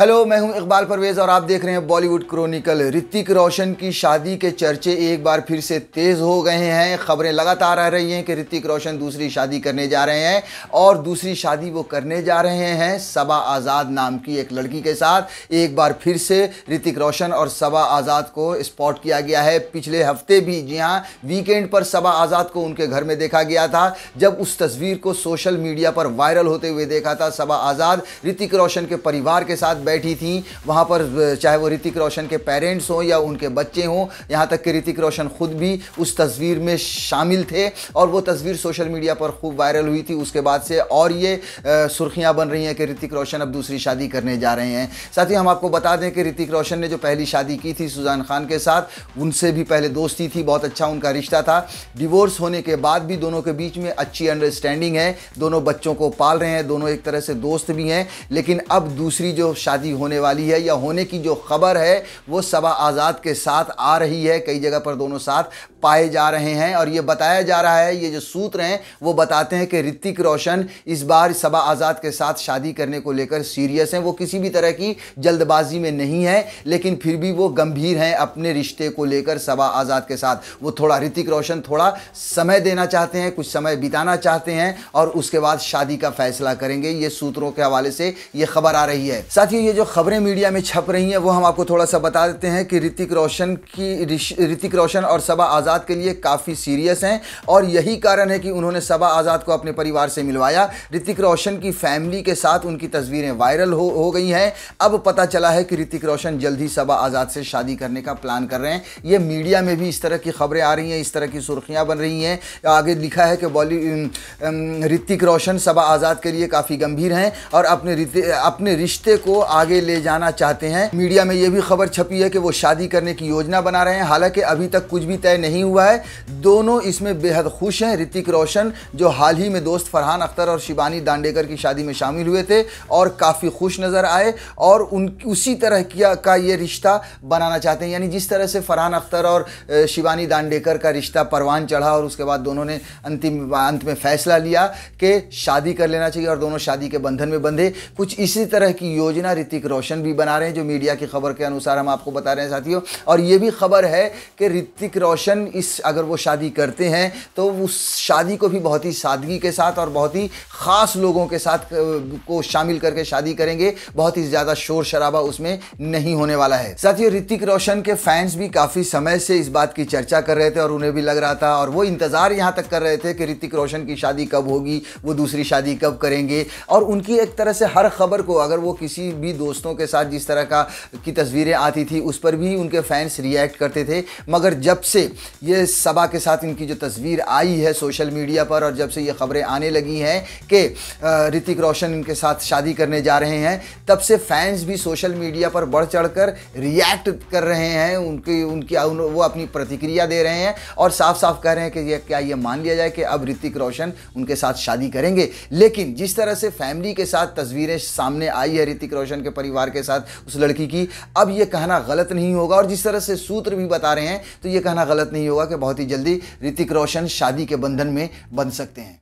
hello मैं हूं इकबाल परवेज और आप देख रहे हैं बॉलीवुड क्रॉनिकल ऋतिक रोशन की शादी के चर्चे एक बार फिर से तेज़ हो गए हैं खबरें लगातार आ रही हैं कि ऋतिक रोशन दूसरी शादी करने जा रहे हैं और दूसरी शादी वो करने जा रहे हैं सबा आज़ाद नाम की एक लड़की के साथ एक बार फिर से ऋतिक रोशन और सबा आज़ाद को स्पॉट किया गया है पिछले हफ्ते भी जी हाँ वीकेंड पर सबा आज़ाद को उनके घर में देखा गया था जब उस तस्वीर को सोशल मीडिया पर वायरल होते हुए देखा था सबा आज़ाद ऋतिक रोशन के परिवार के साथ साथ बैठी थी वहाँ पर चाहे वो ऋतिक रोशन के पेरेंट्स हों या उनके बच्चे हों यहाँ तक कि ऋतिक रोशन खुद भी उस तस्वीर में शामिल थे और वो तस्वीर सोशल मीडिया पर खूब वायरल हुई थी उसके बाद से और ये सुर्खियाँ बन रही हैं कि ऋतिक रोशन अब दूसरी शादी करने जा रहे हैं साथ ही हम आपको बता दें कि ऋतिक रोशन ने जो पहली शादी की थी सुजान खान के साथ उनसे भी पहले दोस्ती थी बहुत अच्छा उनका रिश्ता था डिवोर्स होने के बाद भी दोनों के बीच में अच्छी अंडरस्टैंडिंग है दोनों बच्चों को पाल रहे हैं दोनों एक तरह से दोस्त भी हैं लेकिन अब दूसरी जो शादी शादी होने वाली है या होने की जो खबर है वो सबा आज़ाद के साथ आ रही है कई जगह पर दोनों साथ पाए जा रहे हैं और ये बताया जा रहा है ये जो सूत्र हैं वो बताते हैं कि ऋतिक रोशन इस बार सबा आज़ाद के साथ शादी करने को लेकर सीरियस हैं वो किसी भी तरह की जल्दबाजी में नहीं है लेकिन फिर भी वो गंभीर हैं अपने रिश्ते को लेकर सबा आज़ाद के साथ वो थोड़ा ऋतिक रोशन थोड़ा समय देना चाहते हैं कुछ समय बिताना चाहते हैं और उसके बाद शादी का फैसला करेंगे ये सूत्रों के हवाले से ये खबर आ रही है ही ये जो खबरें मीडिया में छप रही हैं वो हम आपको थोड़ा सा बता देते हैं कि ऋतिक रोशन की ऋतिक रोशन और सबा आज़ाद आज़ाद के लिए काफ़ी सीरियस हैं और यही कारण है कि उन्होंने सबा आज़ाद को अपने परिवार से मिलवाया ऋतिक रोशन की फैमिली के साथ उनकी तस्वीरें वायरल हो, हो गई हैं अब पता चला है कि ऋतिक रोशन जल्द ही सबा आज़ाद से शादी करने का प्लान कर रहे हैं ये मीडिया में भी इस तरह की खबरें आ रही हैं इस तरह की सुर्खियाँ बन रही हैं आगे लिखा है कि बॉली ऋतिक रोशन सबा आज़ाद के लिए काफ़ी गंभीर हैं और अपने अपने रिश्ते को आगे ले जाना चाहते हैं मीडिया में ये भी खबर छपी है कि वो शादी करने की योजना बना रहे हैं हालांकि अभी तक कुछ भी तय नहीं नहीं हुआ है दोनों इसमें बेहद खुश हैं ऋतिक रोशन जो हाल ही में दोस्त फरहान अख्तर और शिवानी दांडेकर की शादी में शामिल हुए थे और काफ़ी खुश नज़र आए और उन उसी तरह किया का ये रिश्ता बनाना चाहते हैं यानी जिस तरह से फरहान अख्तर और शिवानी दांडेकर का रिश्ता परवान चढ़ा और उसके बाद दोनों ने अंतिम अंत में फैसला लिया कि शादी कर लेना चाहिए और दोनों शादी के बंधन में बंधे कुछ इसी तरह की योजना ऋतिक रोशन भी बना रहे हैं जो मीडिया की खबर के अनुसार हम आपको बता रहे हैं साथियों और ये भी खबर है कि ऋतिक रोशन इस अगर वो शादी करते हैं तो उस शादी को भी बहुत ही सादगी के साथ और बहुत ही ख़ास लोगों के साथ को शामिल करके शादी करेंगे बहुत ही ज़्यादा शोर शराबा उसमें नहीं होने वाला है साथ ही ऋतिक रोशन के फैंस भी काफ़ी समय से इस बात की चर्चा कर रहे थे और उन्हें भी लग रहा था और वो इंतज़ार यहाँ तक कर रहे थे कि ऋतिक रोशन की शादी कब होगी वो दूसरी शादी कब करेंगे और उनकी एक तरह से हर खबर को अगर वो किसी भी दोस्तों के साथ जिस तरह का की तस्वीरें आती थी उस पर भी उनके फैंस रिएक्ट करते थे मगर जब से ये सबा के साथ इनकी जो तस्वीर आई है सोशल मीडिया पर और जब से ये खबरें आने लगी हैं कि ऋतिक रोशन इनके साथ शादी करने जा रहे हैं तब से फैंस भी सोशल मीडिया पर बढ़ चढ़ कर रिएक्ट कर रहे हैं उनकी उनकी उन, वो अपनी प्रतिक्रिया दे रहे हैं और साफ साफ कह रहे हैं कि ये क्या ये मान लिया जाए कि अब ऋतिक रोशन उनके साथ शादी करेंगे लेकिन जिस तरह से फैमिली के साथ तस्वीरें सामने आई है ऋतिक रोशन के परिवार के साथ उस लड़की की अब ये कहना गलत नहीं होगा और जिस तरह से सूत्र भी बता रहे हैं तो ये कहना गलत नहीं होगा कि बहुत ही जल्दी ऋतिक रोशन शादी के बंधन में बन सकते हैं